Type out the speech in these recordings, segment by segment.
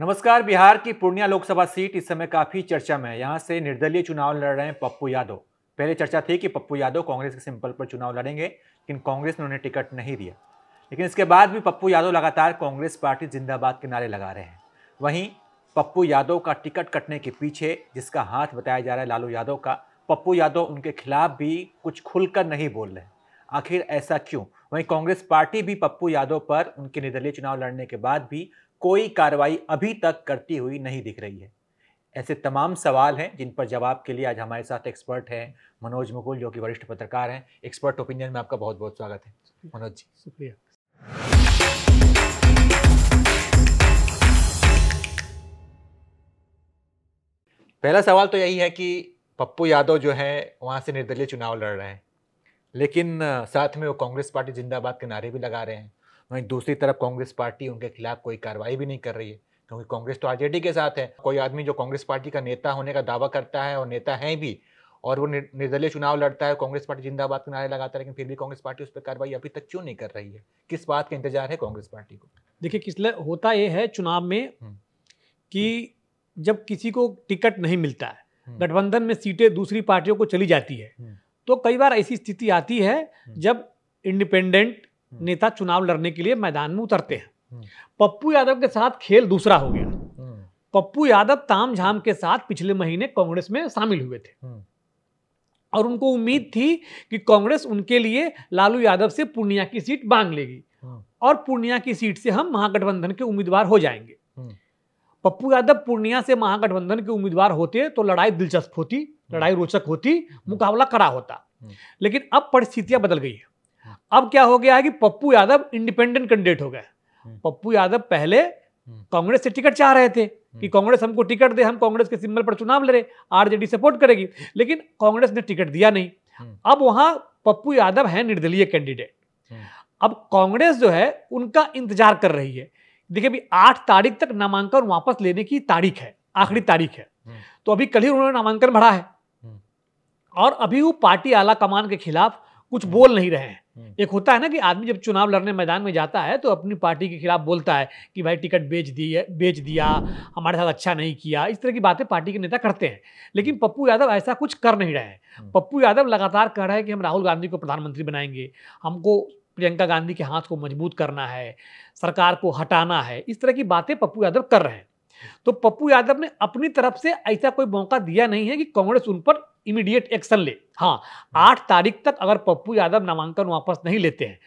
नमस्कार बिहार की पूर्णिया लोकसभा सीट इस समय काफी चर्चा में है यहाँ से निर्दलीय चुनाव लड़ रहे हैं पप्पू यादव पहले चर्चा थी कि पप्पू यादव कांग्रेस के सिंपल पर चुनाव लड़ेंगे लेकिन कांग्रेस ने उन्हें टिकट नहीं दिया लेकिन इसके बाद भी पप्पू यादव लगातार कांग्रेस पार्टी जिंदाबाद के नारे लगा रहे हैं वहीं पप्पू यादव का टिकट कटने के पीछे जिसका हाथ बताया जा रहा है लालू यादव का पप्पू यादव उनके खिलाफ भी कुछ खुलकर नहीं बोल रहे आखिर ऐसा क्यों वहीं कांग्रेस पार्टी भी पप्पू यादव पर उनके निर्दलीय चुनाव लड़ने के बाद भी कोई कार्रवाई अभी तक करती हुई नहीं दिख रही है ऐसे तमाम सवाल हैं जिन पर जवाब के लिए आज हमारे साथ एक्सपर्ट हैं मनोज मुकुल जो कि वरिष्ठ पत्रकार हैं एक्सपर्ट ओपिनियन में आपका बहुत बहुत स्वागत है मनोज जी शुक्रिया पहला सवाल तो यही है कि पप्पू यादव जो है वहाँ से निर्दलीय चुनाव लड़ रहे हैं लेकिन साथ में वो कांग्रेस पार्टी जिंदाबाद के नारे भी लगा रहे हैं वहीं दूसरी तरफ कांग्रेस पार्टी उनके खिलाफ कोई कार्रवाई भी नहीं कर रही है क्योंकि कांग्रेस तो आरजेडी के साथ है कोई आदमी जो कांग्रेस पार्टी का नेता होने का दावा करता है और नेता है भी और वो निर्दलीय चुनाव लड़ता है कांग्रेस पार्टी जिंदाबाद के नारे लगाता है लेकिन फिर भी कांग्रेस पार्टी उस पर कार्रवाई अभी तक क्यों नहीं कर रही है किस बात का इंतजार है कांग्रेस पार्टी को देखिए किस होता ये है चुनाव में हम्म। कि जब किसी को टिकट नहीं मिलता है हम्म। गठबंधन में सीटें दूसरी पार्टियों को चली जाती है हम्म। तो कई बार ऐसी स्थिति आती है जब इंडिपेंडेंट हम्म। नेता चुनाव लड़ने के लिए मैदान में उतरते हैं हम्म। पप्पू यादव के साथ खेल दूसरा हो गया हम्म। पप्पू यादव झाम के साथ पिछले महीने कांग्रेस में शामिल हुए थे और उनको उम्मीद थी कि कांग्रेस उनके लिए लालू यादव से पूर्णिया की सीट मांग लेगी और पूर्णिया की सीट से हम महागठबंधन के उम्मीदवार हो जाएंगे पप्पू यादव पूर्णिया से महागठबंधन के उम्मीदवार होते तो लड़ाई दिलचस्प होती लड़ाई रोचक होती मुकाबला कड़ा होता लेकिन अब परिस्थितियां बदल गई है अब क्या हो गया है कि पप्पू यादव इंडिपेंडेंट कैंडिडेट हो गए हम्म। पप्पू यादव पहले हम्म। कांग्रेस से टिकट चाह रहे थे कि हम्म। कांग्रेस हमको टिकट दे हम कांग्रेस के सिंबल पर चुनाव लड़े आरजेडी सपोर्ट करेगी लेकिन कांग्रेस ने टिकट दिया नहीं अब वहां पप्पू यादव है निर्दलीय कैंडिडेट अब कांग्रेस जो है उनका इंतजार कर रही है देखिए अभी आठ तारीख तक नामांकन वापस लेने की तारीख है आखिरी तारीख है तो अभी कल ही उन्होंने नामांकन भरा है और अभी वो पार्टी आला कमान के खिलाफ कुछ बोल नहीं रहे हैं हम्म। एक होता है ना कि आदमी जब चुनाव लड़ने मैदान में जाता है तो अपनी पार्टी के खिलाफ बोलता है कि भाई टिकट बेच दिए बेच दिया हमारे साथ अच्छा नहीं किया इस तरह की बातें पार्टी के नेता करते हैं लेकिन हम्म। पप्पू यादव ऐसा कुछ कर नहीं रहे हैं हम्म। पप्पू यादव लगातार कह रहे हैं कि हम राहुल गांधी को प्रधानमंत्री बनाएंगे हमको प्रियंका गांधी के हाथ को मजबूत करना है सरकार को हटाना है इस तरह की बातें पप्पू यादव कर रहे हैं तो पप्पू यादव ने अपनी तरफ से ऐसा कोई मौका दिया नहीं है कि कांग्रेस उन पर इमीडिएट एक्शन ले हाँ आठ तारीख तक अगर पप्पू यादव नामांकन वापस नहीं लेते हैं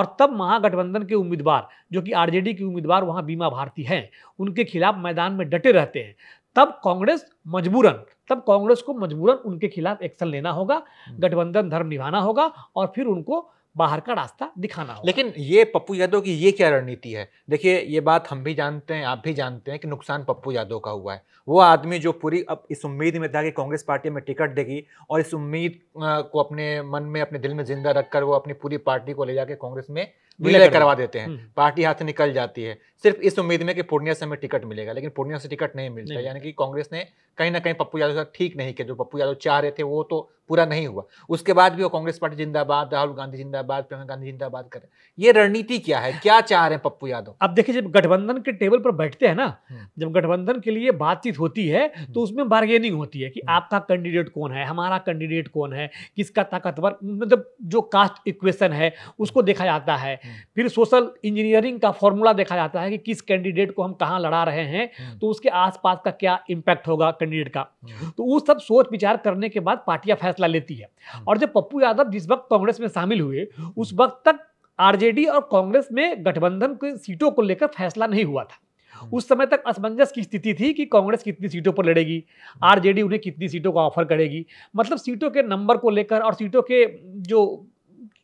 और तब महागठबंधन के उम्मीदवार जो कि आरजेडी के उम्मीदवार वहाँ बीमा भारती हैं उनके खिलाफ मैदान में डटे रहते हैं तब कांग्रेस मजबूरन तब कांग्रेस को मजबूरन उनके खिलाफ एक्शन लेना होगा हम्म। गठबंधन धर्म निभाना होगा और फिर उनको बाहर का रास्ता दिखाना होगा लेकिन ये पप्पू यादव की ये क्या रणनीति है देखिए ये बात हम भी जानते हैं आप भी जानते हैं कि नुकसान पप्पू यादव का हुआ है वो आदमी जो पूरी अब इस उम्मीद में था कि कांग्रेस पार्टी में टिकट देगी और इस उम्मीद को अपने मन में अपने दिल में जिंदा रखकर वो अपनी पूरी पार्टी को ले जाके कांग्रेस में विलय करवा देते हैं पार्टी हम्म। हाथ से निकल जाती है सिर्फ इस उम्मीद में कि पूर्णिया से हमें टिकट मिलेगा लेकिन पूर्णिया से टिकट नहीं मिलता यानी कि कांग्रेस ने कहीं ना कहीं पप्पू यादव साहब ठीक नहीं किया जो पप्पू यादव चाह रहे थे वो तो पूरा नहीं हुआ उसके बाद भी वो कांग्रेस पार्टी जिंदाबाद राहुल गांधी जिंदाबाद प्रियंका गांधी जिंदाबाद कर ये रणनीति क्या है क्या चाह रहे हैं पप्पू यादव अब देखिए जब गठबंधन के टेबल पर बैठते हैं ना हम्म। जब गठबंधन के लिए बातचीत होती है हम्म। तो उसमें बार्गेनिंग होती है कि आपका कैंडिडेट कौन है हमारा कैंडिडेट कौन है किसका ताकतवर मतलब जो कास्ट इक्वेशन है उसको देखा जाता है फिर सोशल इंजीनियरिंग का फॉर्मूला देखा जाता है कि किस कैंडिडेट को हम कहाँ लड़ा रहे हैं हम्म। तो उसके आसपास का क्या इम्पैक्ट होगा कैंडिडेट का हम्म। तो वो सब सोच विचार करने के बाद पार्टियाँ फैसला लेती है हम्म। और जब पप्पू यादव जिस वक्त कांग्रेस में शामिल हुए उस वक्त तक आरजेडी और कांग्रेस में गठबंधन की सीटों को लेकर फैसला नहीं हुआ था उस समय तक असमंजस की स्थिति थी कि कांग्रेस कितनी सीटों पर लड़ेगी आरजेडी उन्हें कितनी सीटों का ऑफर करेगी मतलब सीटों के नंबर को लेकर और सीटों के जो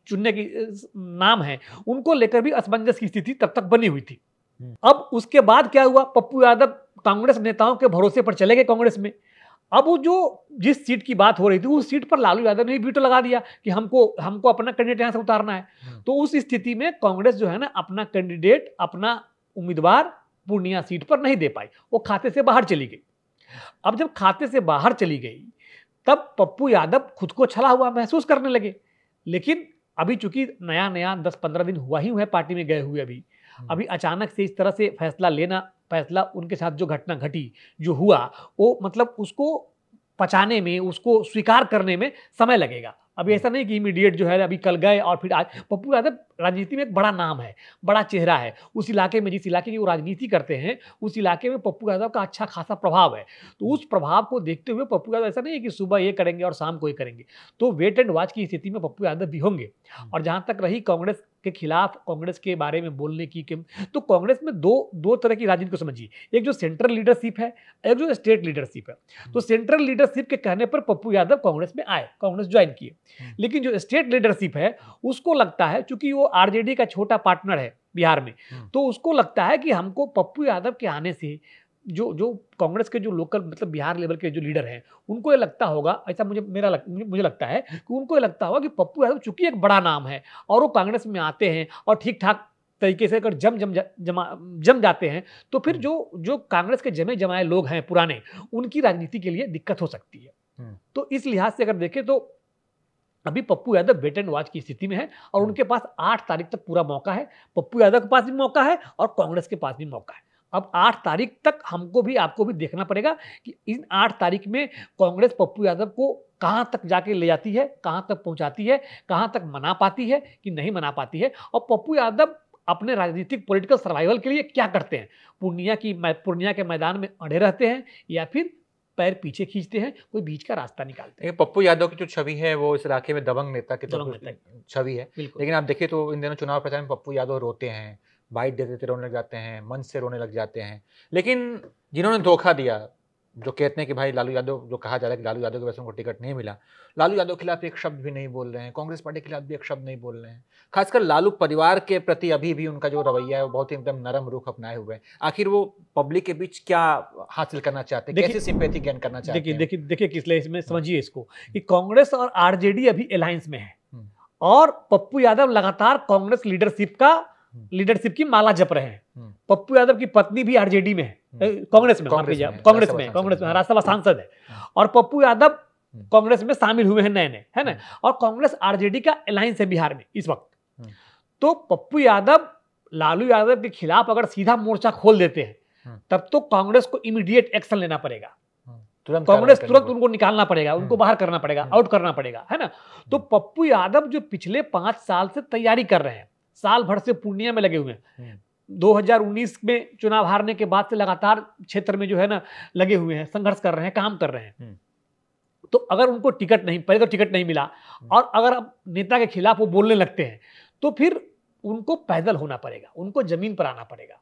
चुनने की नाम है उनको लेकर भी असमंजस की स्थिति तब तक बनी हुई थी हम्म। अब उसके बाद क्या हुआ पप्पू यादव कांग्रेस नेताओं के भरोसे पर चले गए कांग्रेस में अब वो जो जिस सीट की बात हो रही थी उस सीट पर लालू यादव ने वीटो लगा दिया कि हमको हमको अपना कैंडिडेट यहाँ से उतारना है हम्म। तो उस स्थिति में कांग्रेस जो है ना अपना कैंडिडेट अपना उम्मीदवार पूर्णिया सीट पर नहीं दे पाई वो खाते से बाहर चली गई अब जब खाते से बाहर चली गई तब पप्पू यादव खुद को छला हुआ महसूस करने लगे लेकिन अभी चूंकि नया नया दस पंद्रह दिन हुआ ही हुआ है पार्टी में गए हुए अभी हम्म। अभी अचानक से इस तरह से फैसला लेना फैसला उनके साथ जो घटना घटी जो हुआ वो मतलब उसको पचाने में उसको स्वीकार करने में समय लगेगा अभी ऐसा नहीं कि इमीडिएट जो है अभी कल गए और फिर आज पप्पू यादव राजनीति में एक बड़ा नाम है बड़ा चेहरा है उस इलाके में जिस इलाके की वो राजनीति करते हैं उस इलाके में पप्पू यादव का अच्छा खासा प्रभाव है तो उस प्रभाव को देखते हुए पप्पू यादव ऐसा नहीं है कि सुबह ये करेंगे और शाम को ये करेंगे तो वेट एंड वॉच की स्थिति में पप्पू यादव भी होंगे हम्म। और जहाँ तक रही कांग्रेस के खिलाफ कांग्रेस के बारे में बोलने की कि तो कांग्रेस में दो दो तरह की राजनीति को समझिए एक जो सेंट्रल लीडरशिप है एक जो स्टेट लीडरशिप है हम्म। तो सेंट्रल लीडरशिप के कहने पर पप्पू यादव कांग्रेस में आए कांग्रेस ज्वाइन किए हम्म। लेकिन जो स्टेट लीडरशिप है उसको लगता है चूंकि वो आर का छोटा पार्टनर है बिहार में हम्म। तो उसको लगता है कि हमको पप्पू यादव के आने से जो जो कांग्रेस के जो लोकल मतलब बिहार लेवल के जो लीडर हैं उनको ये लगता होगा ऐसा मुझे मेरा लग, मुझे लगता है कि उनको ये लगता होगा कि पप्पू यादव चूंकि एक बड़ा नाम है और वो कांग्रेस में आते हैं और ठीक ठाक तरीके से अगर जम जम जमा जम जाते हैं तो फिर हम्म। जो जो कांग्रेस के जमे जमाए लोग हैं पुराने उनकी राजनीति के लिए दिक्कत हो सकती है हम्म। तो इस लिहाज से अगर देखें तो अभी Pappu Yadav wait and watch की स्थिति में है और हम्म। उनके पास आठ तारीख तक पूरा मौका है पप्पू यादव के पास भी मौका है और कांग्रेस के पास भी मौका है अब आठ तारीख तक हमको भी आपको भी देखना पड़ेगा कि इन आठ तारीख में कांग्रेस पप्पू यादव को कहाँ तक जाके ले जाती है कहाँ तक पहुँचाती है कहाँ तक मना पाती है कि नहीं मना पाती है और पप्पू यादव अपने राजनीतिक पॉलिटिकल सर्वाइवल के लिए क्या करते हैं पूर्णिया की पूर्णिया के मैदान में अड़े रहते हैं या फिर पैर पीछे खींचते हैं कोई बीच का रास्ता निकालते हैं पप्पू यादव की जो छवि है वो इस इलाके में दबंग नेता की छवि है लेकिन आप देखिए तो इन दिनों चुनाव प्रचार में पप्पू यादव रोते हैं बाइट देते देते रोने लग जाते हैं मन से रोने लग जाते हैं लेकिन जिन्होंने धोखा दिया जो कहते हैं कि भाई लालू यादव जो कहा जा रहा है कि लालू यादव के वैसे उनको टिकट नहीं मिला लालू यादव के खिलाफ एक शब्द भी नहीं बोल रहे हैं कांग्रेस पार्टी के खिलाफ भी एक शब्द नहीं बोल रहे हैं खासकर लालू परिवार के प्रति अभी भी उनका जो रवैया है वो बहुत ही एकदम नरम रुख अपनाए हुए हैं आखिर वो पब्लिक के बीच क्या हासिल करना चाहते हैं कैसे सिंपैथी गेन करना चाहते देखिए देखिए देखिए किस इसमें समझिए इसको कि कांग्रेस और आरजेडी अभी अलायंस में है हम्म। और पप्पू यादव लगातार कांग्रेस लीडरशिप का लीडरशिप की माला जप रहे हैं हम्म। पप्पू यादव की पत्नी भी आरजेडी में हम्म। कांग्रेस में कांग्रेस हाँ, में कांग्रेस में हाँ, राज्यसभा हम्म। सांसद है और पप्पू यादव कांग्रेस में शामिल हुए हैं नए नए है ना और कांग्रेस आरजेडी का अलायंस है बिहार में इस वक्त तो पप्पू यादव लालू यादव के खिलाफ अगर सीधा मोर्चा खोल देते हैं तब तो कांग्रेस को इमीडिएट एक्शन लेना पड़ेगा तुरंत कांग्रेस तुरंत उनको निकालना पड़ेगा उनको बाहर करना पड़ेगा आउट करना पड़ेगा है ना तो पप्पू यादव जो पिछले पांच साल से तैयारी कर रहे हैं साल भर से पूर्णिया में लगे हुए हैं 2019 हम्म। में चुनाव हारने के बाद से लगातार क्षेत्र में जो है ना लगे हुए हैं संघर्ष कर रहे हैं काम कर रहे हैं हम्म। तो अगर उनको टिकट नहीं पहले तो टिकट नहीं मिला हम्म। और अगर अब नेता के खिलाफ वो बोलने लगते हैं तो फिर उनको पैदल होना पड़ेगा उनको जमीन पर आना पड़ेगा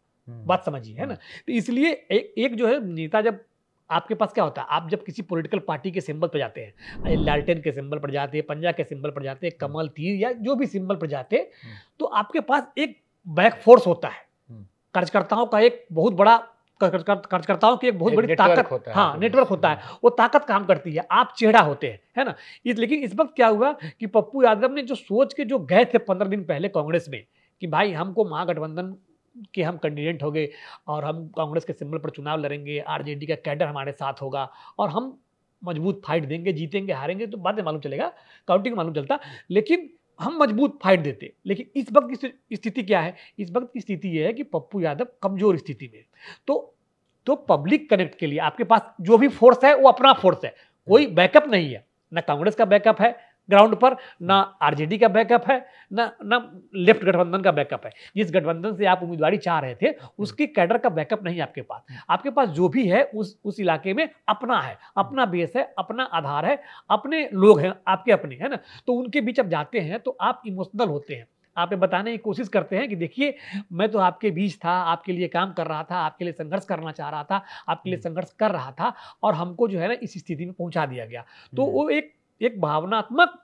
बात समझिए है ना तो इसलिए एक एक जो है नेता जब आपके पास क्या होता है आप जब किसी पॉलिटिकल पार्टी के सिंबल पर जाते हैं लालटेन के सिंबल पर जाते हैं पंजा के सिंबल पर जाते हैं कमल हम्म। तीर या जो भी सिंबल पर जाते हैं हम्म। तो आपके पास एक बैक फोर्स होता है हम्म। कार्यकर्ताओं का एक बहुत बड़ा कार्यकर्ताओं की एक बहुत बड़ी ताकत होता है हाँ नेटवर्क होता है वो ताकत काम करती है आप चेहरा होते हैं है ना इस लेकिन इस वक्त क्या हुआ कि पप्पू यादव ने जो सोच के जो गए थे पंद्रह दिन पहले कांग्रेस में कि भाई हमको महागठबंधन कि हम कैंडिडेट होंगे और हम कांग्रेस के सिंबल पर चुनाव लड़ेंगे आरजेडी का कैडर हमारे साथ होगा और हम मजबूत फाइट देंगे जीतेंगे हारेंगे तो बाद में मालूम चलेगा काउंटिंग मालूम चलता लेकिन हम मजबूत फाइट देते लेकिन इस वक्त की स्थिति क्या है इस वक्त की स्थिति यह है कि पप्पू यादव कमजोर स्थिति में तो तो पब्लिक कनेक्ट के लिए आपके पास जो भी फोर्स है वो अपना फोर्स है कोई बैकअप नहीं है ना कांग्रेस का बैकअप है ग्राउंड पर ना आरजेडी का बैकअप है ना ना लेफ्ट गठबंधन का बैकअप है जिस गठबंधन से आप उम्मीदवारी चाह रहे थे उसकी कैडर का बैकअप नहीं आपके पास आपके पास जो भी है उस उस इलाके में अपना है अपना बेस है अपना आधार है अपने लोग हैं आपके अपने है ना तो उनके बीच आप जाते हैं तो आप इमोशनल होते हैं आप ये बताने की कोशिश करते हैं कि देखिए मैं तो आपके बीच था आपके लिए काम कर रहा था आपके लिए संघर्ष करना चाह रहा था आपके लिए संघर्ष कर रहा था और हमको जो है ना इस स्थिति में पहुंचा दिया गया तो हम्म। वो एक एक भावनात्मक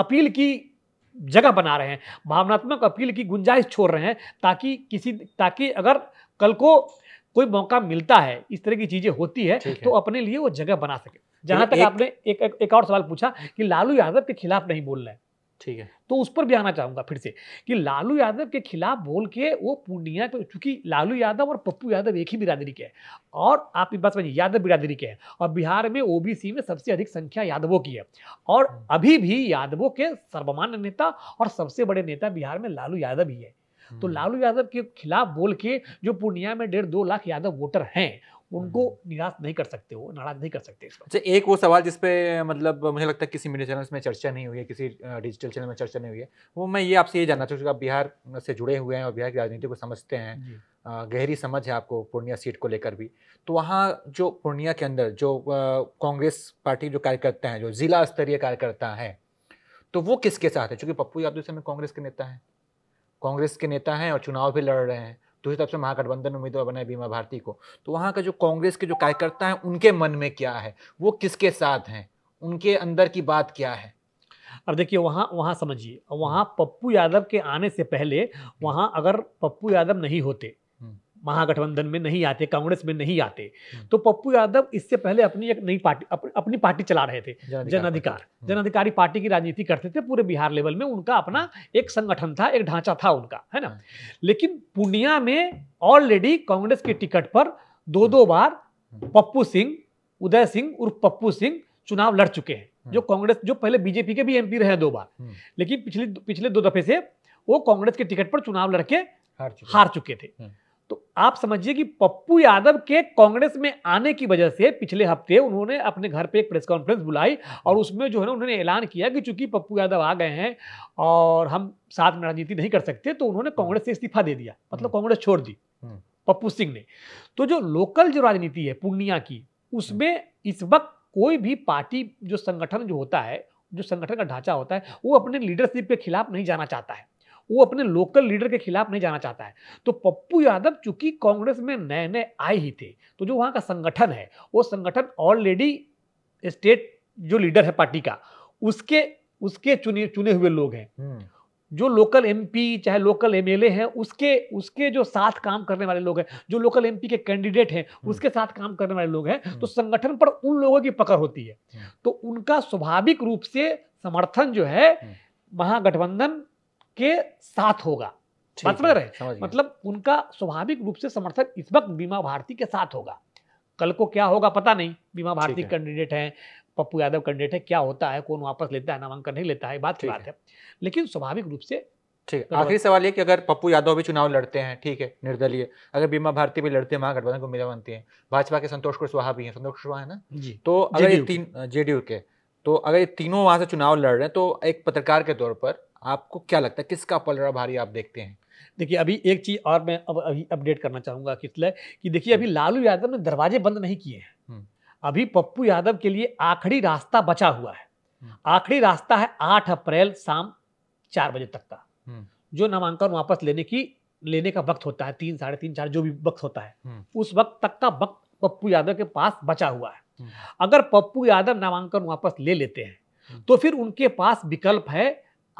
अपील की जगह बना रहे हैं भावनात्मक अपील की गुंजाइश छोड़ रहे हैं ताकि किसी ताकि अगर कल को कोई मौका मिलता है इस तरह की चीजें होती तो है, है तो अपने लिए वो जगह बना सके तो जहां तक एक, आपने एक, एक, एक और सवाल पूछा कि लालू यादव के खिलाफ नहीं बोल रहे हैं ठीक है तो उस पर भी आना चाहूंगा फिर से कि लालू यादव के खिलाफ बोल के वो पूर्णिया चूंकि लालू यादव और पप्पू यादव एक ही बिरादरी के हैं और आप बात समझिए यादव बिरादरी के हैं और बिहार में ओबीसी में सबसे अधिक संख्या यादवों की है और हम्म। अभी भी यादवों के सर्वमान्य नेता और सबसे बड़े नेता बिहार में लालू यादव ही है तो हम्म। लालू यादव के खिलाफ बोल के जो पूर्णिया में डेढ़ दो लाख यादव वोटर हैं उनको हम्म। निराश नहीं कर सकते हो नाराज नहीं कर सकते अच्छा एक वो सवाल जिसपे मतलब मुझे लगता है किसी मीडिया चैनल में चर्चा नहीं हुई है किसी डिजिटल चैनल में चर्चा नहीं हुई है वो मैं ये आपसे ये जानना चाहूँ आप बिहार से जुड़े हुए हैं और बिहार की राजनीति को समझते हैं गहरी समझ है आपको पूर्णिया सीट को लेकर भी तो वहाँ जो पूर्णिया के अंदर जो कांग्रेस पार्टी जो कार्यकर्ता हैं जो जिला स्तरीय कार्यकर्ता हैं तो वो किसके साथ है चूँकि पप्पू यादव समय कांग्रेस के नेता हैं कांग्रेस के नेता हैं और चुनाव भी लड़ रहे हैं दूसरी तो तरफ से महागठबंधन उम्मीदवार बनाए बीमा भारती को तो वहाँ का जो कांग्रेस के जो कार्यकर्ता हैं उनके मन में क्या है वो किसके साथ हैं उनके अंदर की बात क्या है अब देखिए वहाँ वहाँ समझिए हम्म। वहाँ पप्पू यादव के आने से पहले वहाँ अगर पप्पू यादव नहीं होते महागठबंधन में नहीं आते कांग्रेस में नहीं आते हम्म। तो पप्पू यादव इससे पहले अपनी एक नई पार्टी अप, अपनी पार्टी चला रहे थे जन अधिकार जन अधिकारी हम्म। पार्टी की राजनीति करते थे पूरे बिहार लेवल में उनका अपना हम्म। एक संगठन था एक ढांचा था उनका है ना लेकिन पूर्णिया में ऑलरेडी कांग्रेस के टिकट पर दो दो बार पप्पू सिंह उदय सिंह उर्फ पप्पू सिंह चुनाव लड़ चुके हैं जो कांग्रेस जो पहले बीजेपी के भी एमपी रहे दो बार लेकिन पिछले पिछले दो दफे से वो कांग्रेस के टिकट पर चुनाव लड़के हार चुके थे तो आप समझिए कि पप्पू यादव के कांग्रेस में आने की वजह से पिछले हफ्ते उन्होंने अपने घर पे एक प्रेस कॉन्फ्रेंस बुलाई और हाँ। उसमें जो है ना उन्होंने ऐलान किया कि चूंकि पप्पू यादव आ गए हैं और हम साथ में राजनीति नहीं कर सकते तो उन्होंने हाँ। कांग्रेस से इस्तीफा दे दिया मतलब हाँ। कांग्रेस छोड़ दी पप्पू सिंह ने तो जो लोकल जो राजनीति है पूर्णिया की उसमें इस वक्त कोई भी पार्टी जो संगठन जो होता है जो संगठन का ढांचा होता है वो अपने लीडरशिप के खिलाफ नहीं जाना चाहता है वो अपने लोकल लीडर के खिलाफ नहीं जाना चाहता है तो पप्पू यादव चूंकि कांग्रेस में नए नए आए ही थे तो जो वहाँ का संगठन है वो संगठन ऑलरेडी स्टेट जो लीडर है पार्टी का उसके उसके चुने चुने हुए लोग हैं हम्म। जो लोकल एमपी चाहे लोकल एमएलए हैं उसके उसके जो साथ काम करने वाले लोग हैं जो लोकल एमपी के कैंडिडेट हैं हम्म। उसके साथ काम करने वाले लोग हैं हम्म। तो संगठन पर उन लोगों की पकड़ होती है तो उनका स्वाभाविक रूप से समर्थन जो है महागठबंधन के साथ होगा मतलब समझ रहे मतलब उनका स्वाभाविक रूप से समर्थन इस वक्त बीमा भारती के साथ होगा कल को क्या होगा पता नहीं बीमा भारती कैंडिडेट है पप्पू यादव कैंडिडेट है क्या होता है कौन वापस लेता है नामांकन नहीं लेता है बात की बात है लेकिन स्वाभाविक रूप से ठीक है आखिरी सवाल ये कि अगर पप्पू यादव भी चुनाव लड़ते हैं ठीक है निर्दलीय अगर बीमा भारती भी लड़ते हैं महागठबंधन को मिला बनती है भाजपा के संतोष कुशवाहा भी हैं संतोष कुशवाहा है ना जी तो अगर ये तीन जेडीयू के तो अगर ये तीनों वहां से चुनाव लड़ रहे हैं तो एक पत्रकार के तौर पर आपको क्या लगता है किसका पलड़ा भारी आप देखते हैं देखिए अभी एक चीज़ और मैं अब अभी अपडेट करना चाहूँगा किसलिए कि देखिए अभी हम्म। लालू यादव ने दरवाजे बंद नहीं किए हैं हम्म। अभी पप्पू यादव के लिए आखिरी रास्ता बचा हुआ है हम्म। आखिरी रास्ता है आठ अप्रैल शाम चार बजे तक का जो नामांकन वापस लेने की लेने का वक्त होता है तीन साढ़े तीन चार जो भी वक्त होता है उस वक्त तक का वक्त पप्पू यादव के पास बचा हुआ है अगर पप्पू यादव नामांकन वापस ले लेते हैं तो फिर उनके पास विकल्प है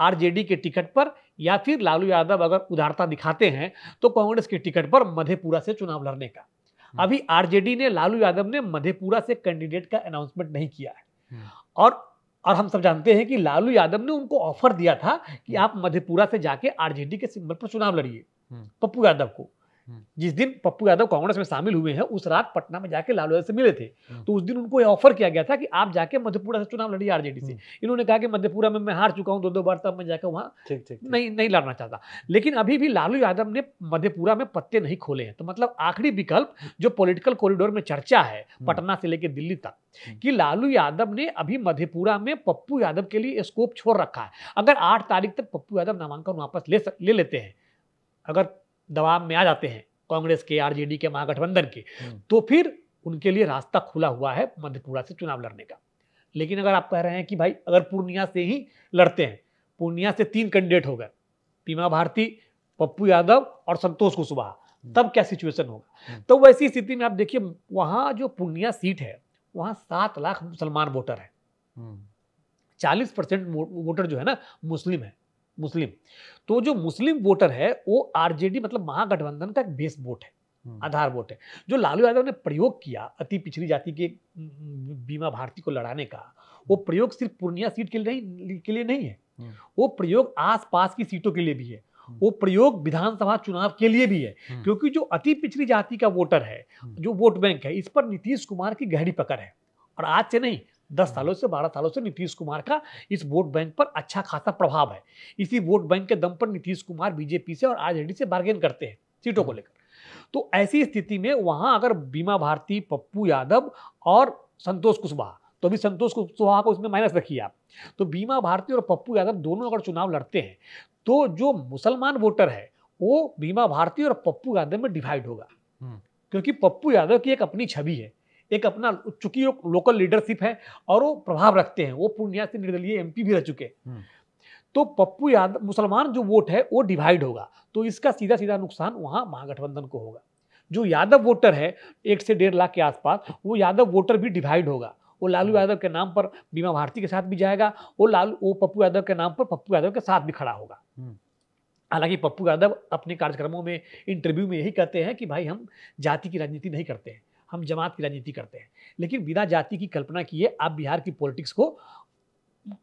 आरजेडी के टिकट पर या फिर लालू यादव अगर उदारता दिखाते हैं तो कांग्रेस के टिकट पर मधेपुरा से चुनाव लड़ने का हम्म। अभी आरजेडी ने लालू यादव ने मधेपुरा से कैंडिडेट का अनाउंसमेंट नहीं किया है हम्म। और और हम सब जानते हैं कि लालू यादव ने उनको ऑफर दिया था कि हम्म। आप मधेपुरा से जाके आरजेडी के सिंबल पर चुनाव लड़िए पप्पू यादव को जिस दिन पप्पू यादव कांग्रेस में शामिल हुए हैं उस रात पटना में जाके लालू यादव से मिले थे हाँ। तो उस दिन उनको ऑफर किया गया था कि आप जाके मधेपुरा से चुनाव लड़िए आरजेडी से हम्म। इन्होंने कहा कि मधेपुरा में मैं हार चुका हूं दो दो बार तब तो मैं जाकर वहां ठीक ठीक नहीं नहीं लड़ना चाहता लेकिन अभी भी लालू यादव ने मधेपुरा में पत्ते नहीं खोले हैं तो मतलब आखिरी विकल्प जो पोलिटिकल कॉरिडोर में चर्चा है हम्म। पटना से लेकर दिल्ली तक हम्म। कि लालू यादव ने अभी मधेपुरा में पप्पू यादव के लिए स्कोप छोड़ रखा है अगर आठ तारीख तक पप्पू यादव नामांकन वापस ले लेते हैं अगर दबाव में आ जाते हैं कांग्रेस के आरजेडी के महागठबंधन के हम्म। तो फिर उनके लिए रास्ता खुला हुआ है मधेपुरा से चुनाव लड़ने का लेकिन अगर आप कह रहे हैं कि भाई अगर पूर्णिया से ही लड़ते हैं पूर्णिया से तीन कैंडिडेट हो गए पीमा भारती पप्पू यादव और संतोष कुशवाहा हम्म। तब क्या सिचुएशन होगा हम्म। तो वैसी स्थिति में आप देखिए वहां जो पूर्णिया सीट है वहां सात लाख मुसलमान वोटर है चालीस परसेंट वोटर जो है ना मुस्लिम है मुस्लिम तो जो मुस्लिम वोटर है वो आरजेडी मतलब महागठबंधन का एक बेस वोट है हम्म। आधार वोट है जो लालू यादव ने प्रयोग किया अति पिछड़ी जाति के बीमा भारती को लड़ाने का वो हम्म। प्रयोग सिर्फ पूर्णिया सीट के लिए नहीं के लिए नहीं है हम्म। वो प्रयोग आसपास की सीटों के लिए भी है वो प्रयोग विधानसभा चुनाव के लिए भी है क्योंकि जो अति पिछड़ी जाति का वोटर है जो वोट बैंक है इस पर नीतीश कुमार की गहरी पकड़ है और आज से नहीं दस सालों से बारह सालों से नीतीश कुमार का इस वोट बैंक पर अच्छा खासा प्रभाव है इसी वोट बैंक के दम पर नीतीश कुमार बीजेपी से और आरजेडी से बार्गेन करते हैं सीटों को हम्म। लेकर तो ऐसी स्थिति में वहां अगर बीमा भारती पप्पू यादव और संतोष कुशवाहा तो अभी संतोष कुशवाहा को इसमें माइनस रखिए आप तो बीमा भारती और पप्पू यादव दोनों अगर चुनाव लड़ते हैं तो जो मुसलमान वोटर है वो बीमा भारती और पप्पू यादव में डिवाइड होगा हम्म। क्योंकि पप्पू यादव की एक अपनी छवि है एक अपना चूंकि वो लोकल लीडरशिप है और वो प्रभाव रखते हैं वो पूर्णिया से निर्दलीय एमपी भी रह चुके हम्म। तो पप्पू यादव मुसलमान जो वोट है वो डिवाइड होगा तो इसका सीधा सीधा नुकसान वहाँ महागठबंधन को होगा जो यादव वोटर है एक से डेढ़ लाख के आसपास वो यादव वोटर भी डिवाइड होगा वो लालू हम्म। यादव के नाम पर बीमा भारती के साथ भी जाएगा वो लालू वो पप्पू यादव के नाम पर पप्पू यादव के साथ भी खड़ा होगा हम्म। हालांकि पप्पू यादव अपने कार्यक्रमों में इंटरव्यू में यही कहते हैं कि भाई हम जाति की राजनीति नहीं करते हैं हम जमात की राजनीति करते हैं लेकिन बिना जाति की कल्पना किए आप बिहार की पॉलिटिक्स को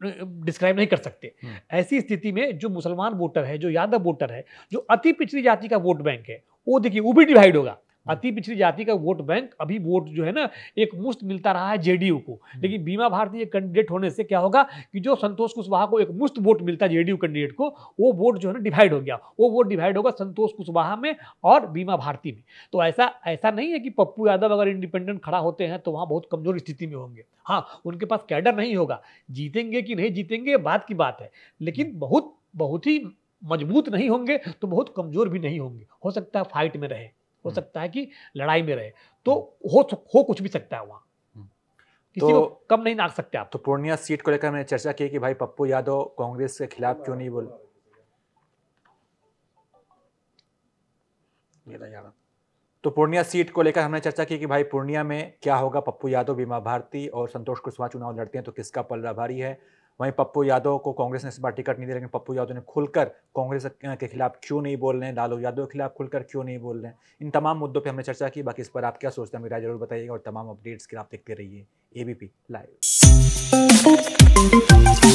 डिस्क्राइब नहीं कर सकते हम्म। ऐसी स्थिति में जो मुसलमान वोटर है जो यादव वोटर है जो अति पिछड़ी जाति का वोट बैंक है वो देखिए वो भी डिवाइड होगा हम्म। अति पिछड़ी जाति का वोट बैंक अभी वोट जो है ना एक मुफ्त मिलता रहा है जेडीयू को हम्म। लेकिन बीमा भारती कैंडिडेट होने से क्या होगा कि जो संतोष कुशवाहा को एक मुफ्त वोट मिलता है जेडीयू कैंडिडेट को वो वोट जो है ना डिवाइड हो गया वो वोट डिवाइड होगा संतोष कुशवाहा में और बीमा भारती में तो ऐसा ऐसा नहीं है कि पप्पू यादव अगर इंडिपेंडेंट खड़ा होते हैं तो वहाँ बहुत कमजोर स्थिति में होंगे हाँ उनके पास कैडर नहीं होगा जीतेंगे कि नहीं जीतेंगे बात की बात है लेकिन बहुत बहुत ही मजबूत नहीं होंगे तो बहुत कमजोर भी नहीं होंगे हो सकता है फाइट में रहे हो हम्म। सकता है कि लड़ाई में रहे तो हो हो कुछ भी सकता है वहाँ हम्म। किसी तो, को कम नहीं नाक सकते आप तो पूर्णिया सीट को लेकर मैंने चर्चा की कि भाई पप्पू यादव कांग्रेस के खिलाफ क्यों नहीं बोल तो पूर्णिया सीट को लेकर हमने चर्चा की कि भाई पूर्णिया में क्या होगा पप्पू यादव बीमा भारती और संतोष कुशवाहा चुनाव लड़ते हैं तो किसका पलड़ा भारी है वहीं पप्पू यादव को कांग्रेस ने इस बार टिकट नहीं दिया लेकिन पप्पू यादव ने खुलकर कांग्रेस के खिलाफ क्यों नहीं बोल रहे हैं लालू यादव के खिलाफ खुलकर क्यों नहीं बोल रहे हैं इन तमाम मुद्दों पर हमने चर्चा की बाकी इस पर आप क्या सोचते हैं मेरा जरूर बताइएगा और तमाम अपडेट्स के आप देखते रहिए एबीपी लाइव